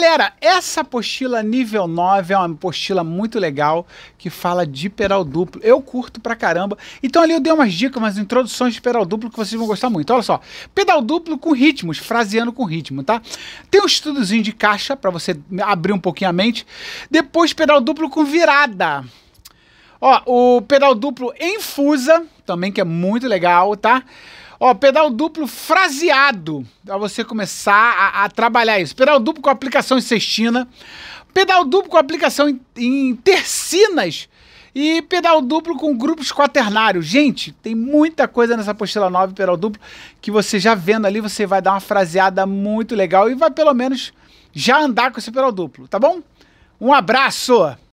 Galera, essa apostila nível 9 é uma apostila muito legal que fala de peral duplo. Eu curto pra caramba. Então ali eu dei umas dicas, umas introduções de peral duplo que vocês vão gostar muito. Olha só, pedal duplo com ritmos, fraseando com ritmo, tá? Tem um estudozinho de caixa para você abrir um pouquinho a mente. Depois pedal duplo com virada. Ó, o pedal duplo em fusa, também que é muito legal, tá? Ó, pedal duplo fraseado, para você começar a, a, trabalhar isso. Pedal duplo com aplicação em cestina, pedal duplo com aplicação em, em tercinas e pedal duplo com grupos quaternários. Gente, tem muita coisa nessa apostila 9 pedal duplo que você já vendo ali, você vai dar uma fraseada muito legal e vai pelo menos já andar com esse pedal duplo, tá bom? Um abraço!